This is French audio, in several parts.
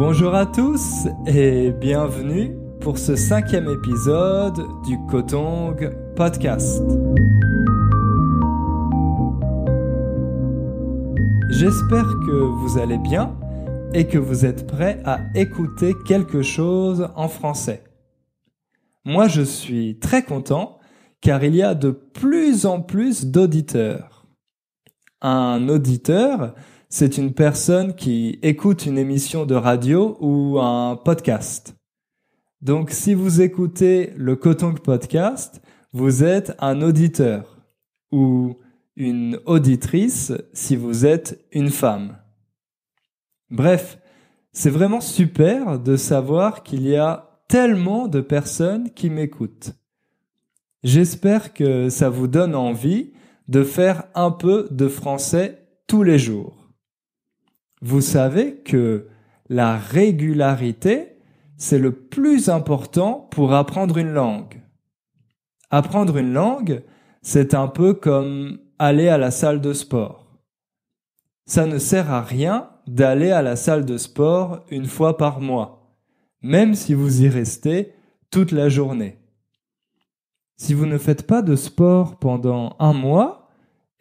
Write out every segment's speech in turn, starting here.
Bonjour à tous et bienvenue pour ce cinquième épisode du Kotong Podcast. J'espère que vous allez bien et que vous êtes prêts à écouter quelque chose en français. Moi, je suis très content car il y a de plus en plus d'auditeurs. Un auditeur, c'est une personne qui écoute une émission de radio ou un podcast. Donc si vous écoutez le Kotong Podcast, vous êtes un auditeur ou une auditrice si vous êtes une femme. Bref, c'est vraiment super de savoir qu'il y a tellement de personnes qui m'écoutent. J'espère que ça vous donne envie de faire un peu de français tous les jours. Vous savez que la régularité, c'est le plus important pour apprendre une langue. Apprendre une langue, c'est un peu comme aller à la salle de sport. Ça ne sert à rien d'aller à la salle de sport une fois par mois, même si vous y restez toute la journée. Si vous ne faites pas de sport pendant un mois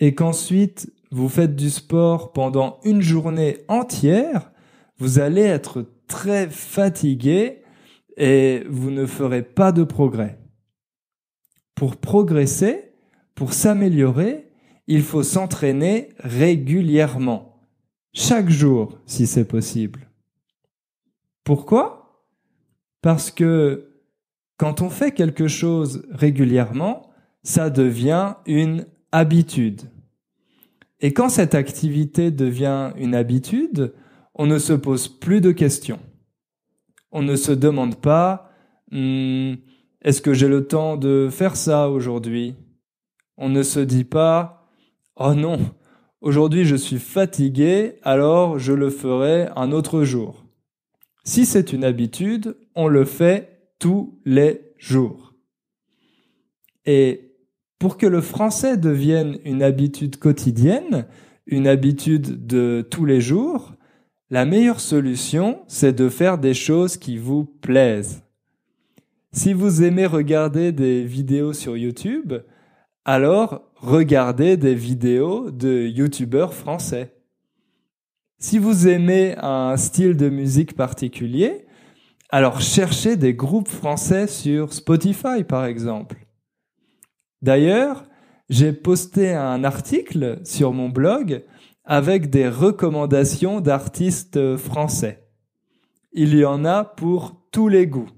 et qu'ensuite vous faites du sport pendant une journée entière, vous allez être très fatigué et vous ne ferez pas de progrès. Pour progresser, pour s'améliorer, il faut s'entraîner régulièrement, chaque jour si c'est possible. Pourquoi Parce que quand on fait quelque chose régulièrement, ça devient une habitude. Et quand cette activité devient une habitude, on ne se pose plus de questions. On ne se demande pas hmm, est-ce que j'ai le temps de faire ça aujourd'hui On ne se dit pas oh non, aujourd'hui je suis fatigué, alors je le ferai un autre jour. Si c'est une habitude, on le fait tous les jours. Et pour que le français devienne une habitude quotidienne, une habitude de tous les jours, la meilleure solution, c'est de faire des choses qui vous plaisent. Si vous aimez regarder des vidéos sur YouTube, alors regardez des vidéos de youtubeurs français. Si vous aimez un style de musique particulier, alors cherchez des groupes français sur Spotify par exemple. D'ailleurs, j'ai posté un article sur mon blog avec des recommandations d'artistes français. Il y en a pour tous les goûts.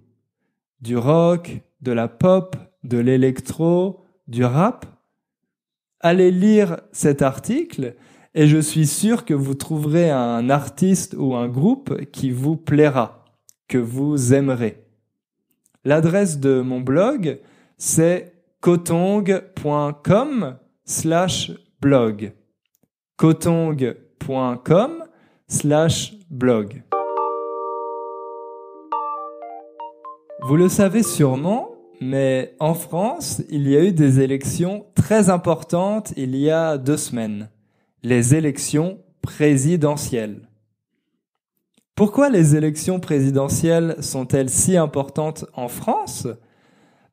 Du rock, de la pop, de l'électro, du rap. Allez lire cet article et je suis sûr que vous trouverez un artiste ou un groupe qui vous plaira, que vous aimerez. L'adresse de mon blog, c'est kotong.com slash blog. kotong.com slash blog. Vous le savez sûrement, mais en France, il y a eu des élections très importantes il y a deux semaines. Les élections présidentielles. Pourquoi les élections présidentielles sont-elles si importantes en France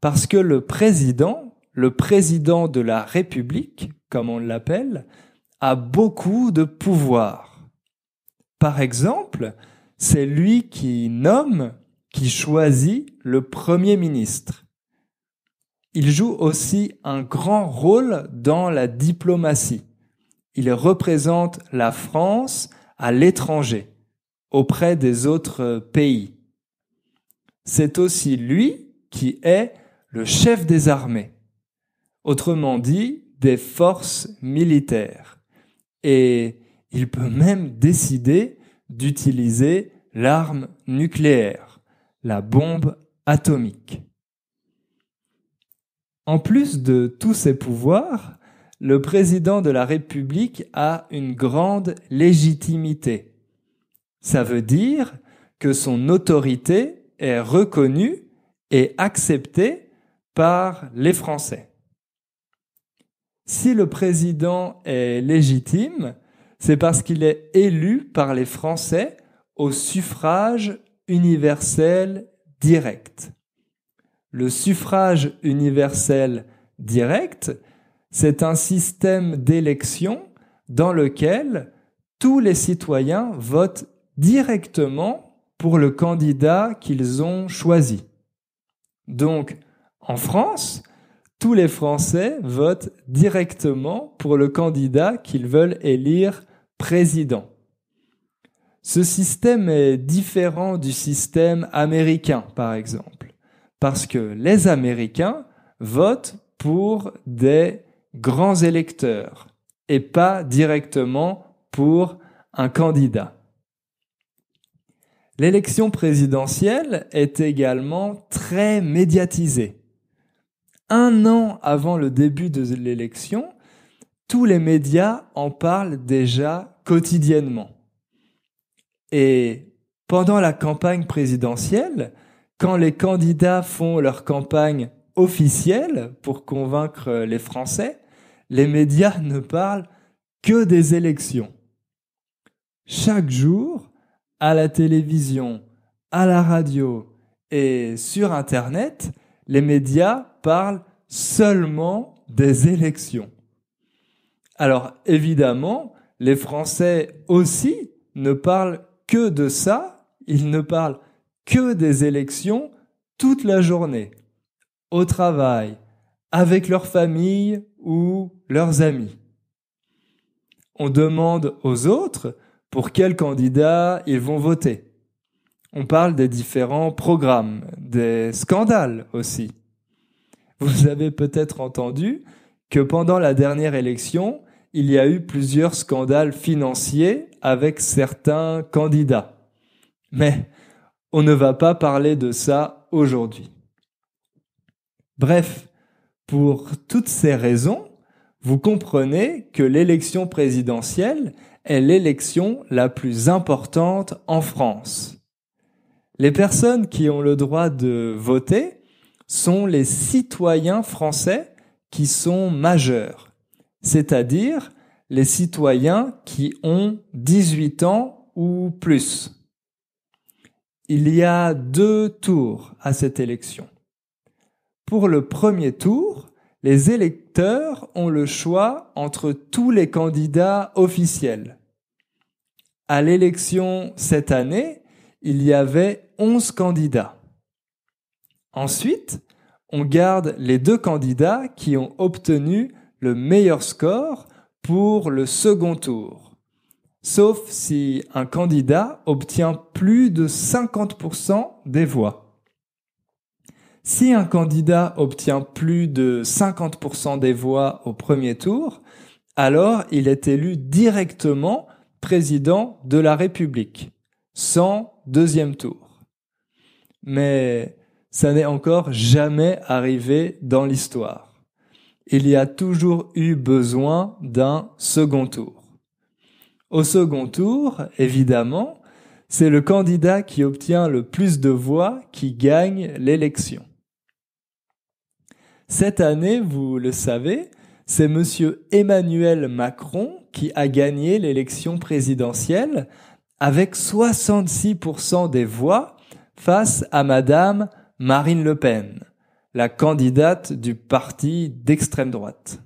parce que le président, le président de la République, comme on l'appelle, a beaucoup de pouvoir. Par exemple, c'est lui qui nomme, qui choisit le Premier ministre. Il joue aussi un grand rôle dans la diplomatie. Il représente la France à l'étranger, auprès des autres pays. C'est aussi lui qui est le chef des armées, autrement dit des forces militaires. Et il peut même décider d'utiliser l'arme nucléaire, la bombe atomique. En plus de tous ces pouvoirs, le président de la République a une grande légitimité. Ça veut dire que son autorité est reconnue et acceptée par les Français. Si le président est légitime, c'est parce qu'il est élu par les Français au suffrage universel direct. Le suffrage universel direct, c'est un système d'élection dans lequel tous les citoyens votent directement pour le candidat qu'ils ont choisi. Donc, en France, tous les Français votent directement pour le candidat qu'ils veulent élire président. Ce système est différent du système américain, par exemple, parce que les Américains votent pour des grands électeurs et pas directement pour un candidat. L'élection présidentielle est également très médiatisée un an avant le début de l'élection, tous les médias en parlent déjà quotidiennement. Et pendant la campagne présidentielle, quand les candidats font leur campagne officielle pour convaincre les Français, les médias ne parlent que des élections. Chaque jour, à la télévision, à la radio et sur Internet, les médias parlent seulement des élections. Alors évidemment, les Français aussi ne parlent que de ça, ils ne parlent que des élections toute la journée, au travail, avec leur famille ou leurs amis. On demande aux autres pour quel candidat ils vont voter on parle des différents programmes, des scandales aussi. Vous avez peut-être entendu que pendant la dernière élection, il y a eu plusieurs scandales financiers avec certains candidats. Mais on ne va pas parler de ça aujourd'hui. Bref, pour toutes ces raisons, vous comprenez que l'élection présidentielle est l'élection la plus importante en France. Les personnes qui ont le droit de voter sont les citoyens français qui sont majeurs, c'est-à-dire les citoyens qui ont 18 ans ou plus. Il y a deux tours à cette élection. Pour le premier tour, les électeurs ont le choix entre tous les candidats officiels. À l'élection cette année, il y avait 11 candidats. Ensuite, on garde les deux candidats qui ont obtenu le meilleur score pour le second tour, sauf si un candidat obtient plus de 50% des voix. Si un candidat obtient plus de 50% des voix au premier tour, alors il est élu directement président de la République, sans deuxième tour mais ça n'est encore jamais arrivé dans l'histoire. Il y a toujours eu besoin d'un second tour. Au second tour, évidemment, c'est le candidat qui obtient le plus de voix qui gagne l'élection. Cette année, vous le savez, c'est M. Emmanuel Macron qui a gagné l'élection présidentielle avec 66% des voix face à Madame Marine Le Pen, la candidate du parti d'extrême droite.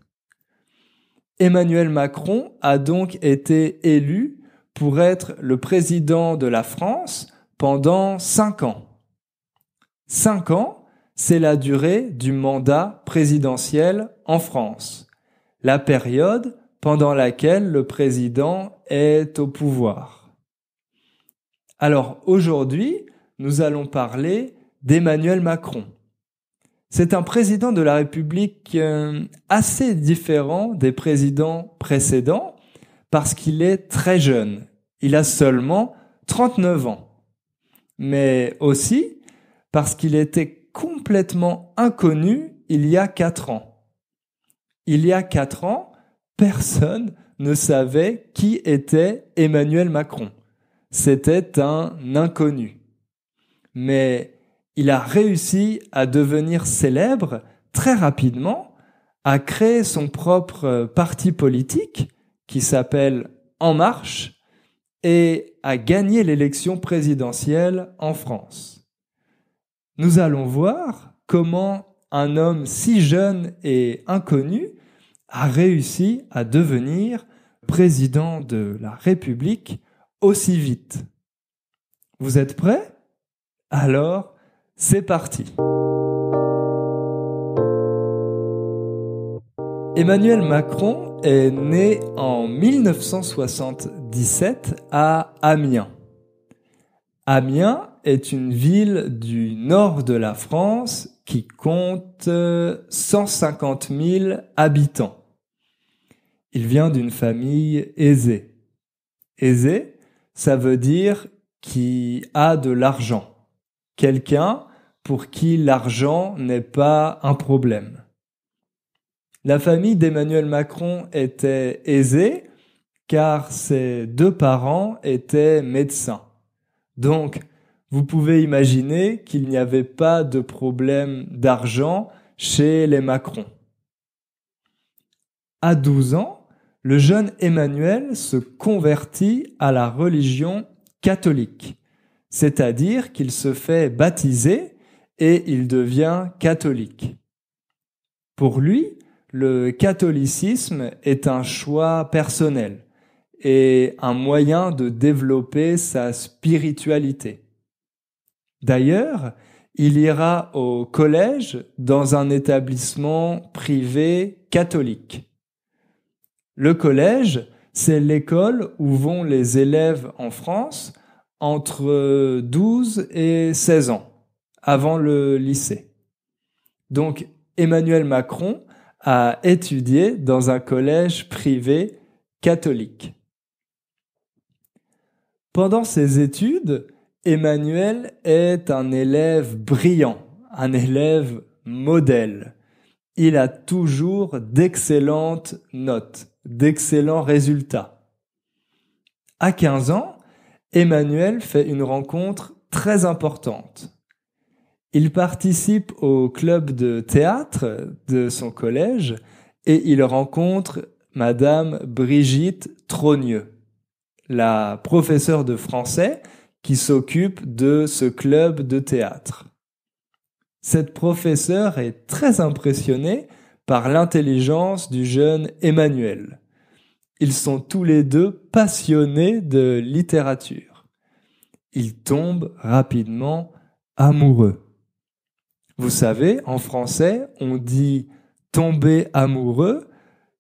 Emmanuel Macron a donc été élu pour être le président de la France pendant cinq ans. Cinq ans, c'est la durée du mandat présidentiel en France, la période pendant laquelle le président est au pouvoir. Alors aujourd'hui, nous allons parler d'Emmanuel Macron. C'est un président de la République euh, assez différent des présidents précédents parce qu'il est très jeune. Il a seulement 39 ans. Mais aussi parce qu'il était complètement inconnu il y a 4 ans. Il y a 4 ans, personne ne savait qui était Emmanuel Macron. C'était un inconnu mais il a réussi à devenir célèbre très rapidement, à créer son propre euh, parti politique qui s'appelle En Marche et à gagner l'élection présidentielle en France. Nous allons voir comment un homme si jeune et inconnu a réussi à devenir président de la République aussi vite. Vous êtes prêts alors, c'est parti Emmanuel Macron est né en 1977 à Amiens. Amiens est une ville du nord de la France qui compte 150 euh, 000 habitants. Il vient d'une famille aisée. Aisée, ça veut dire qui a de l'argent quelqu'un pour qui l'argent n'est pas un problème. La famille d'Emmanuel Macron était aisée car ses deux parents étaient médecins. Donc, vous pouvez imaginer qu'il n'y avait pas de problème d'argent chez les Macron. À 12 ans, le jeune Emmanuel se convertit à la religion catholique c'est-à-dire qu'il se fait baptiser et il devient catholique. Pour lui, le catholicisme est un choix personnel et un moyen de développer sa spiritualité. D'ailleurs, il ira au collège dans un établissement privé catholique. Le collège, c'est l'école où vont les élèves en France entre 12 euh, et 16 ans, avant le lycée. Donc Emmanuel Macron a étudié dans un collège privé catholique. Pendant ses études, Emmanuel est un élève brillant, un élève modèle. Il a toujours d'excellentes notes, d'excellents résultats. À 15 ans, Emmanuel fait une rencontre très importante. Il participe au club de théâtre de son collège et il rencontre Madame Brigitte Trogneux, la professeure de français qui s'occupe de ce club de théâtre. Cette professeure est très impressionnée par l'intelligence du jeune Emmanuel. Ils sont tous les deux passionnés de littérature. Ils tombent rapidement amoureux. Vous savez, en français, on dit tomber amoureux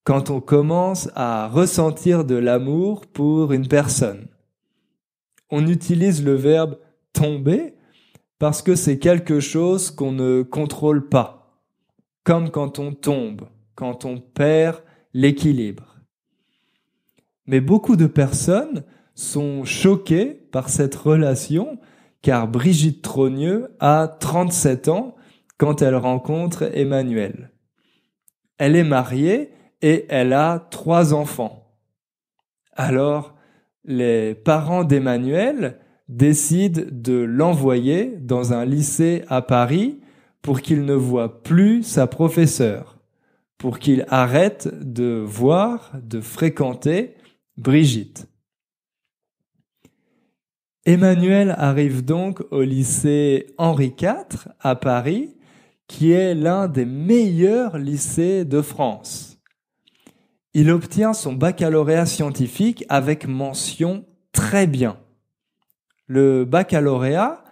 quand on commence à ressentir de l'amour pour une personne. On utilise le verbe tomber parce que c'est quelque chose qu'on ne contrôle pas, comme quand on tombe, quand on perd l'équilibre. Mais beaucoup de personnes sont choquées par cette relation car Brigitte Trogneux a 37 ans quand elle rencontre Emmanuel. Elle est mariée et elle a trois enfants. Alors, les parents d'Emmanuel décident de l'envoyer dans un lycée à Paris pour qu'il ne voit plus sa professeure, pour qu'il arrête de voir, de fréquenter Brigitte. Emmanuel arrive donc au lycée Henri IV à Paris, qui est l'un des meilleurs lycées de France. Il obtient son baccalauréat scientifique avec mention très bien. Le baccalauréat,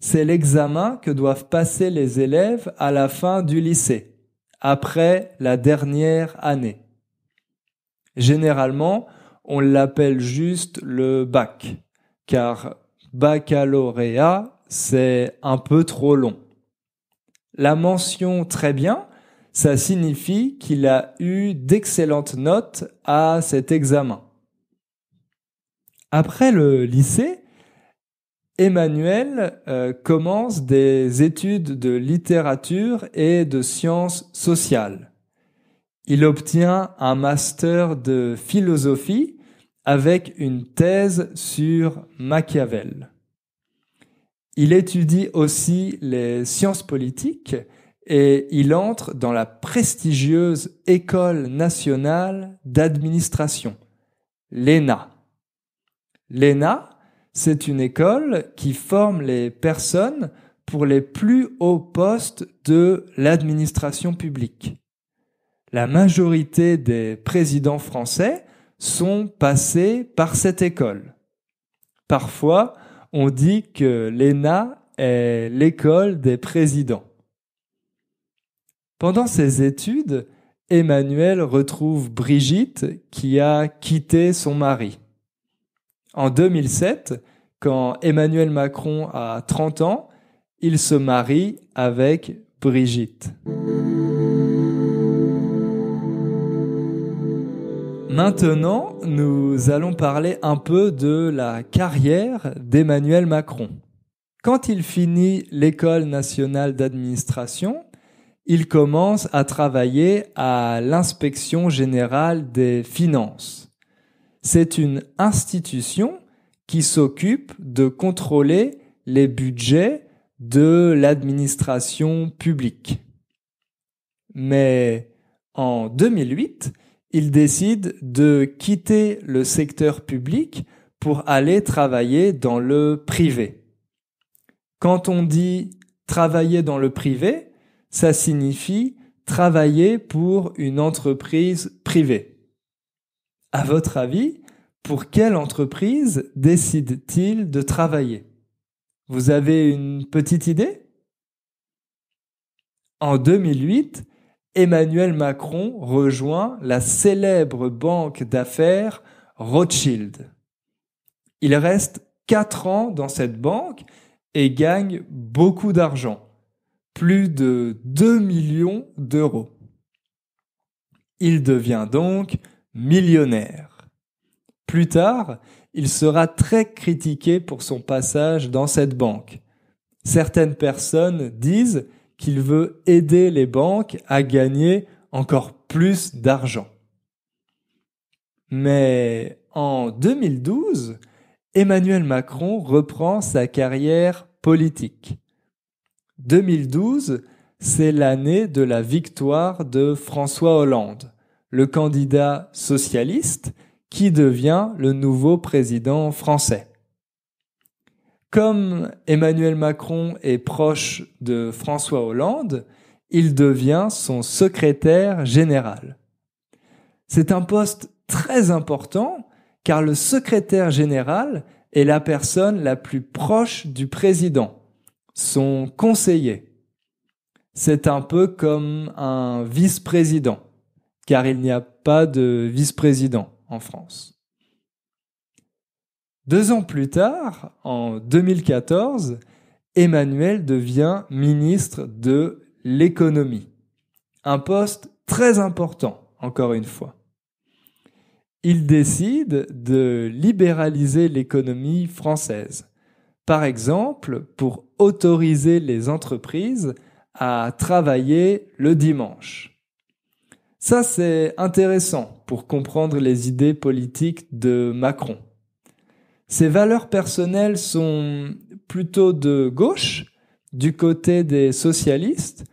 c'est l'examen que doivent passer les élèves à la fin du lycée, après la dernière année. Généralement, on l'appelle juste le bac, car baccalauréat, c'est un peu trop long. La mention très bien, ça signifie qu'il a eu d'excellentes notes à cet examen. Après le lycée, Emmanuel euh, commence des études de littérature et de sciences sociales. Il obtient un master de philosophie avec une thèse sur Machiavel. Il étudie aussi les sciences politiques et il entre dans la prestigieuse École nationale d'administration, l'ENA. L'ENA, c'est une école qui forme les personnes pour les plus hauts postes de l'administration publique. La majorité des présidents français sont passés par cette école. Parfois, on dit que l'ENA est l'école des présidents. Pendant ses études, Emmanuel retrouve Brigitte qui a quitté son mari. En 2007, quand Emmanuel Macron a 30 ans, il se marie avec Brigitte. Maintenant, nous allons parler un peu de la carrière d'Emmanuel Macron. Quand il finit l'école nationale d'administration, il commence à travailler à l'inspection générale des finances. C'est une institution qui s'occupe de contrôler les budgets de l'administration publique. Mais en 2008, il décide de quitter le secteur public pour aller travailler dans le privé. Quand on dit travailler dans le privé, ça signifie travailler pour une entreprise privée. À votre avis, pour quelle entreprise décide-t-il de travailler Vous avez une petite idée En 2008, Emmanuel Macron rejoint la célèbre banque d'affaires Rothschild. Il reste 4 ans dans cette banque et gagne beaucoup d'argent, plus de 2 millions d'euros. Il devient donc millionnaire. Plus tard, il sera très critiqué pour son passage dans cette banque. Certaines personnes disent qu'il veut aider les banques à gagner encore plus d'argent. Mais en 2012, Emmanuel Macron reprend sa carrière politique. 2012, c'est l'année de la victoire de François Hollande, le candidat socialiste qui devient le nouveau président français. Comme Emmanuel Macron est proche de François Hollande, il devient son secrétaire général. C'est un poste très important car le secrétaire général est la personne la plus proche du président, son conseiller. C'est un peu comme un vice-président car il n'y a pas de vice-président en France. Deux ans plus tard, en 2014, Emmanuel devient ministre de l'économie. Un poste très important, encore une fois. Il décide de libéraliser l'économie française. Par exemple, pour autoriser les entreprises à travailler le dimanche. Ça, c'est intéressant pour comprendre les idées politiques de Macron. Ses valeurs personnelles sont plutôt de gauche, du côté des socialistes,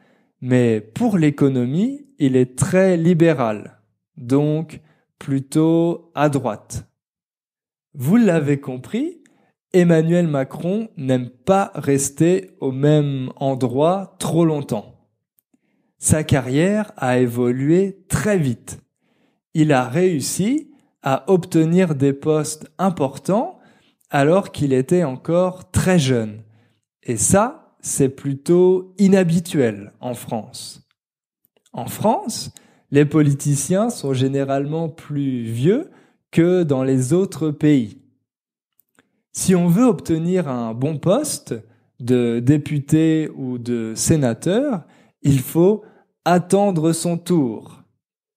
mais pour l'économie, il est très libéral, donc plutôt à droite. Vous l'avez compris, Emmanuel Macron n'aime pas rester au même endroit trop longtemps. Sa carrière a évolué très vite. Il a réussi à obtenir des postes importants alors qu'il était encore très jeune. Et ça, c'est plutôt inhabituel en France. En France, les politiciens sont généralement plus vieux que dans les autres pays. Si on veut obtenir un bon poste de député ou de sénateur, il faut attendre son tour.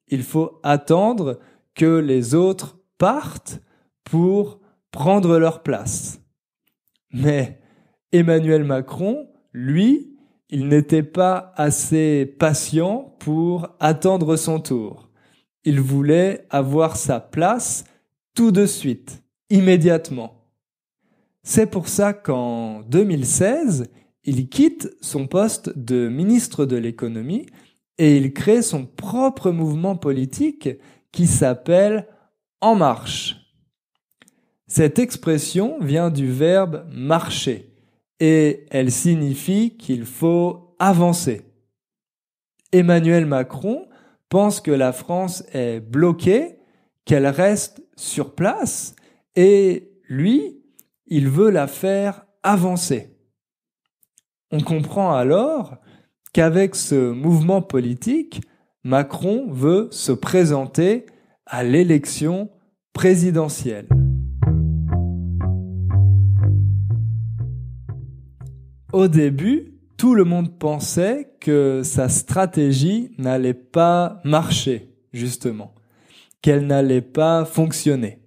Il faut attendre que les autres partent pour prendre leur place. Mais Emmanuel Macron, lui, il n'était pas assez patient pour attendre son tour. Il voulait avoir sa place tout de suite, immédiatement. C'est pour ça qu'en 2016, il quitte son poste de ministre de l'économie et il crée son propre mouvement politique qui s'appelle En Marche. Cette expression vient du verbe marcher et elle signifie qu'il faut avancer. Emmanuel Macron pense que la France est bloquée, qu'elle reste sur place et lui, il veut la faire avancer. On comprend alors qu'avec ce mouvement politique, Macron veut se présenter à l'élection présidentielle. au début, tout le monde pensait que sa stratégie n'allait pas marcher, justement, qu'elle n'allait pas fonctionner.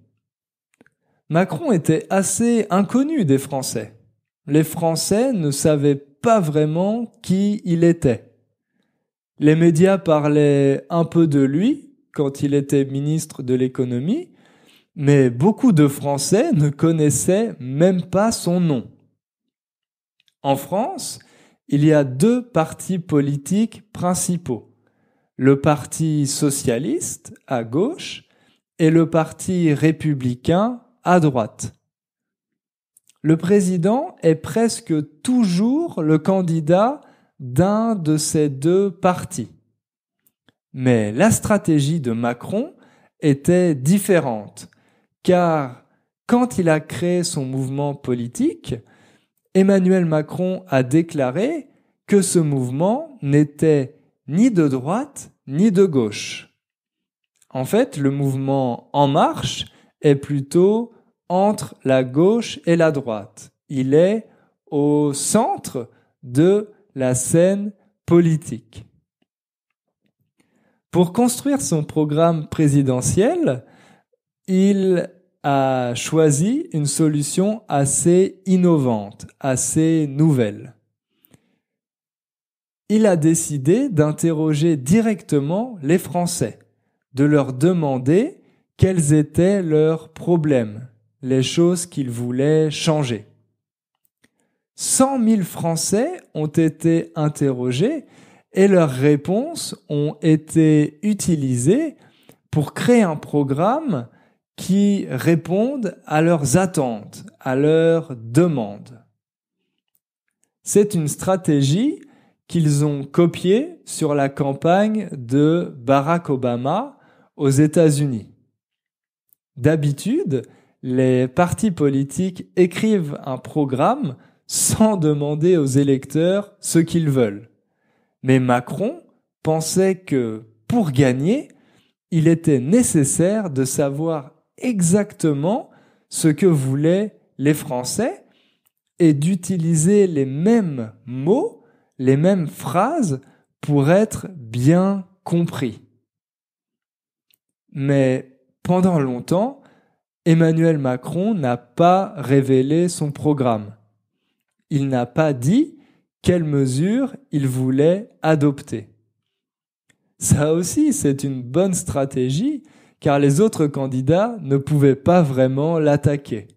Macron était assez inconnu des Français. Les Français ne savaient pas vraiment qui il était. Les médias parlaient un peu de lui quand il était ministre de l'économie, mais beaucoup de Français ne connaissaient même pas son nom. En France, il y a deux partis politiques principaux. Le Parti socialiste à gauche et le Parti républicain à droite. Le président est presque toujours le candidat d'un de ces deux partis. Mais la stratégie de Macron était différente, car quand il a créé son mouvement politique, Emmanuel Macron a déclaré que ce mouvement n'était ni de droite ni de gauche. En fait, le mouvement En Marche est plutôt entre la gauche et la droite. Il est au centre de la scène politique. Pour construire son programme présidentiel, il a choisi une solution assez innovante, assez nouvelle. Il a décidé d'interroger directement les Français, de leur demander quels étaient leurs problèmes, les choses qu'ils voulaient changer. Cent mille Français ont été interrogés et leurs réponses ont été utilisées pour créer un programme qui répondent à leurs attentes, à leurs demandes. C'est une stratégie qu'ils ont copiée sur la campagne de Barack Obama aux États-Unis. D'habitude, les partis politiques écrivent un programme sans demander aux électeurs ce qu'ils veulent. Mais Macron pensait que, pour gagner, il était nécessaire de savoir exactement ce que voulaient les Français et d'utiliser les mêmes mots, les mêmes phrases pour être bien compris. Mais pendant longtemps, Emmanuel Macron n'a pas révélé son programme. Il n'a pas dit quelles mesures il voulait adopter. Ça aussi, c'est une bonne stratégie car les autres candidats ne pouvaient pas vraiment l'attaquer.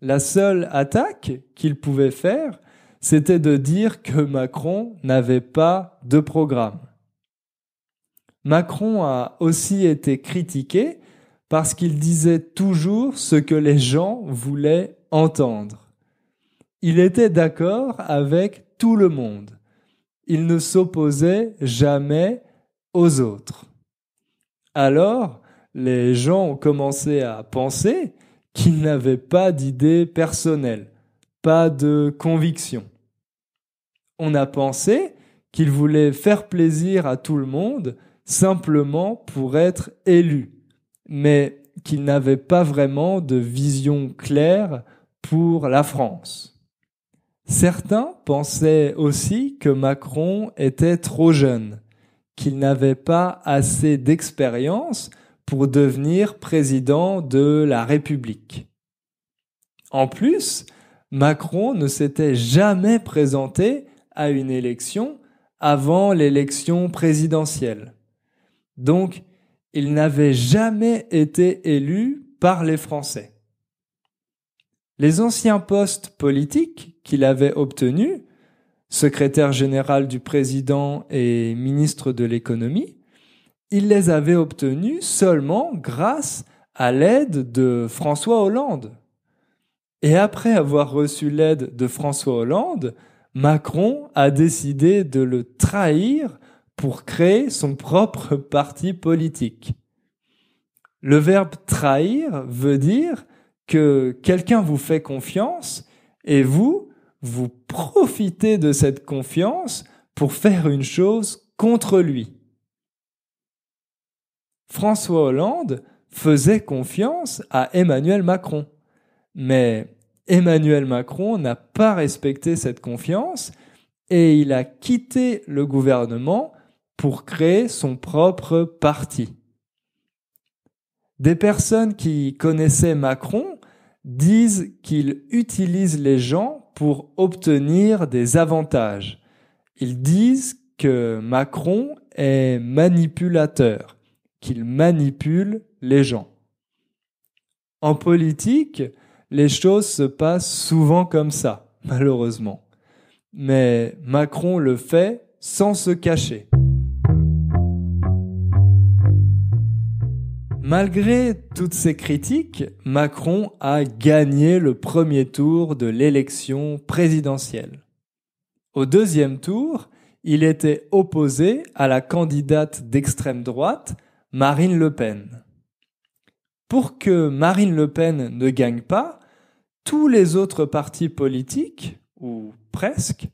La seule attaque qu'il pouvait faire, c'était de dire que Macron n'avait pas de programme. Macron a aussi été critiqué parce qu'il disait toujours ce que les gens voulaient entendre. Il était d'accord avec tout le monde. Il ne s'opposait jamais aux autres alors les gens ont commencé à penser qu'ils n'avaient pas d'idées personnelles, pas de conviction. On a pensé qu'il voulait faire plaisir à tout le monde simplement pour être élu, mais qu'il n'avait pas vraiment de vision claire pour la France. Certains pensaient aussi que Macron était trop jeune qu'il n'avait pas assez d'expérience pour devenir président de la République. En plus, Macron ne s'était jamais présenté à une élection avant l'élection présidentielle. Donc, il n'avait jamais été élu par les Français. Les anciens postes politiques qu'il avait obtenus secrétaire général du président et ministre de l'économie, il les avait obtenus seulement grâce à l'aide de François Hollande. Et après avoir reçu l'aide de François Hollande, Macron a décidé de le trahir pour créer son propre parti politique. Le verbe trahir veut dire que quelqu'un vous fait confiance et vous, vous profitez de cette confiance pour faire une chose contre lui. François Hollande faisait confiance à Emmanuel Macron. Mais Emmanuel Macron n'a pas respecté cette confiance et il a quitté le gouvernement pour créer son propre parti. Des personnes qui connaissaient Macron disent qu'il utilise les gens pour obtenir des avantages. Ils disent que Macron est manipulateur, qu'il manipule les gens. En politique, les choses se passent souvent comme ça, malheureusement. Mais Macron le fait sans se cacher. Malgré toutes ces critiques, Macron a gagné le premier tour de l'élection présidentielle. Au deuxième tour, il était opposé à la candidate d'extrême droite, Marine Le Pen. Pour que Marine Le Pen ne gagne pas, tous les autres partis politiques, ou presque,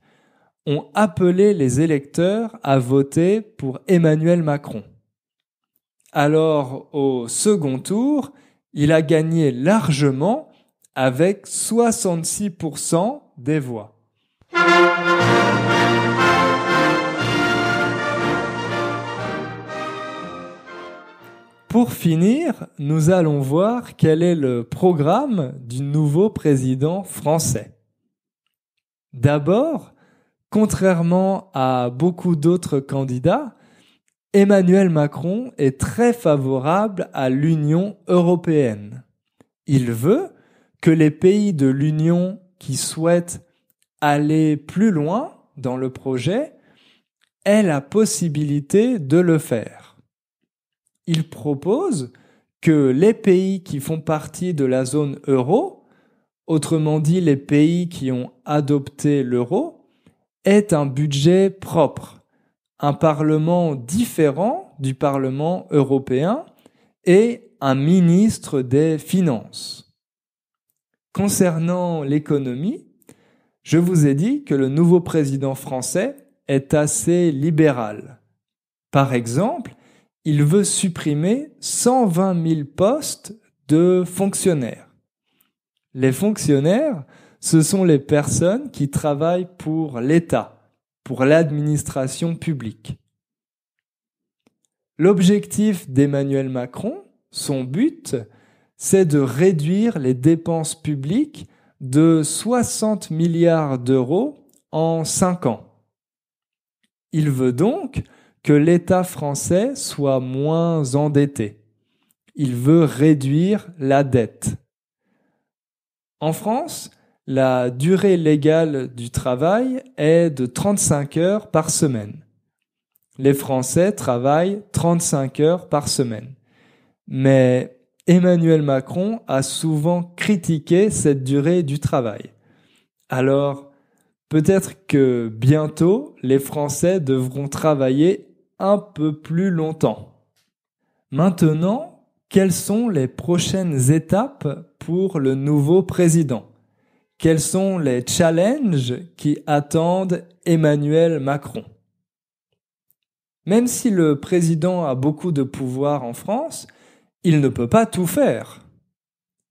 ont appelé les électeurs à voter pour Emmanuel Macron. Alors au second tour, il a gagné largement avec 66% des voix. Pour finir, nous allons voir quel est le programme du nouveau président français. D'abord, contrairement à beaucoup d'autres candidats, Emmanuel Macron est très favorable à l'Union européenne. Il veut que les pays de l'Union qui souhaitent aller plus loin dans le projet aient la possibilité de le faire. Il propose que les pays qui font partie de la zone euro, autrement dit les pays qui ont adopté l'euro, aient un budget propre un Parlement différent du Parlement européen et un ministre des Finances. Concernant l'économie, je vous ai dit que le nouveau président français est assez libéral. Par exemple, il veut supprimer 120 000 postes de fonctionnaires. Les fonctionnaires, ce sont les personnes qui travaillent pour l'État pour l'administration publique. L'objectif d'Emmanuel Macron, son but, c'est de réduire les dépenses publiques de 60 milliards d'euros en 5 ans. Il veut donc que l'État français soit moins endetté. Il veut réduire la dette. En France, la durée légale du travail est de 35 heures par semaine. Les Français travaillent 35 heures par semaine. Mais Emmanuel Macron a souvent critiqué cette durée du travail. Alors, peut-être que bientôt, les Français devront travailler un peu plus longtemps. Maintenant, quelles sont les prochaines étapes pour le nouveau président quels sont les challenges qui attendent Emmanuel Macron Même si le président a beaucoup de pouvoir en France, il ne peut pas tout faire.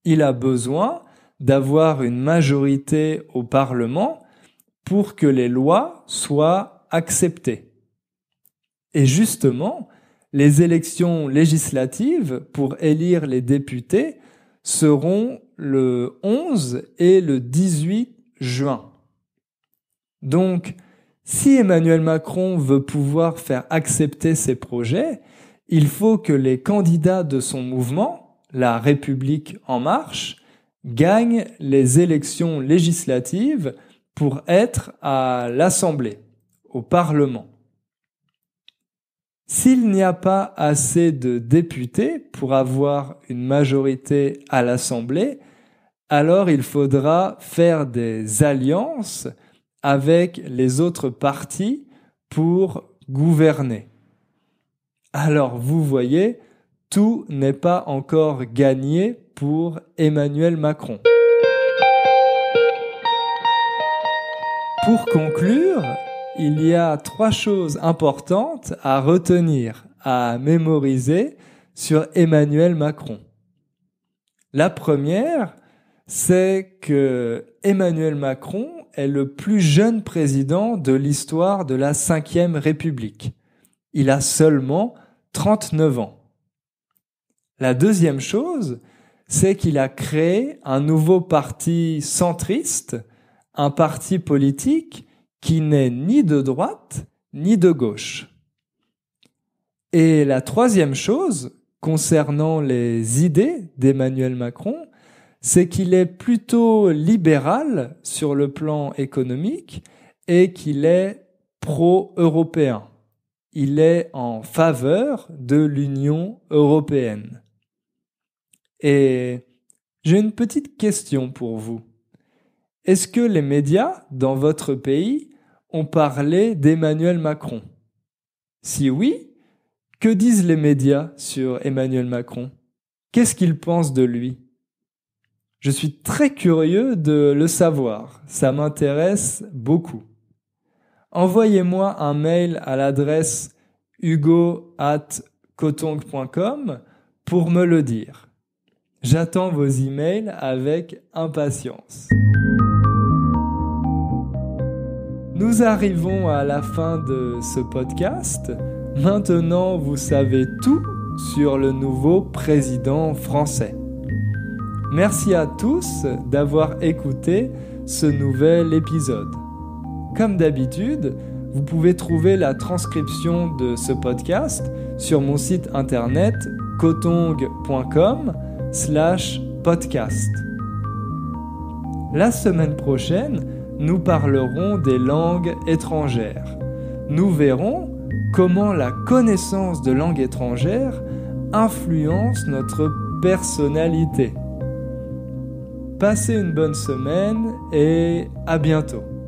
Il a besoin d'avoir une majorité au Parlement pour que les lois soient acceptées. Et justement, les élections législatives pour élire les députés seront le 11 et le 18 juin. Donc, si Emmanuel Macron veut pouvoir faire accepter ses projets, il faut que les candidats de son mouvement, la République en marche, gagnent les élections législatives pour être à l'Assemblée, au Parlement. S'il n'y a pas assez de députés pour avoir une majorité à l'Assemblée, alors il faudra faire des alliances avec les autres partis pour gouverner. Alors vous voyez, tout n'est pas encore gagné pour Emmanuel Macron. Pour conclure, il y a trois choses importantes à retenir, à mémoriser sur Emmanuel Macron. La première, c'est que Emmanuel Macron est le plus jeune président de l'histoire de la Ve République. Il a seulement 39 ans. La deuxième chose, c'est qu'il a créé un nouveau parti centriste, un parti politique qui n'est ni de droite ni de gauche. Et la troisième chose concernant les idées d'Emmanuel Macron, c'est qu'il est plutôt libéral sur le plan économique et qu'il est pro-européen. Il est en faveur de l'Union européenne. Et j'ai une petite question pour vous. Est-ce que les médias dans votre pays ont parlé d'Emmanuel Macron Si oui, que disent les médias sur Emmanuel Macron Qu'est-ce qu'ils pensent de lui je suis très curieux de le savoir. Ça m'intéresse beaucoup. Envoyez-moi un mail à l'adresse hugo@cotong.com pour me le dire. J'attends vos emails avec impatience. Nous arrivons à la fin de ce podcast. Maintenant, vous savez tout sur le nouveau président français. Merci à tous d'avoir écouté ce nouvel épisode. Comme d'habitude, vous pouvez trouver la transcription de ce podcast sur mon site internet kotong.com slash podcast. La semaine prochaine, nous parlerons des langues étrangères. Nous verrons comment la connaissance de langues étrangères influence notre personnalité. Passez une bonne semaine et à bientôt.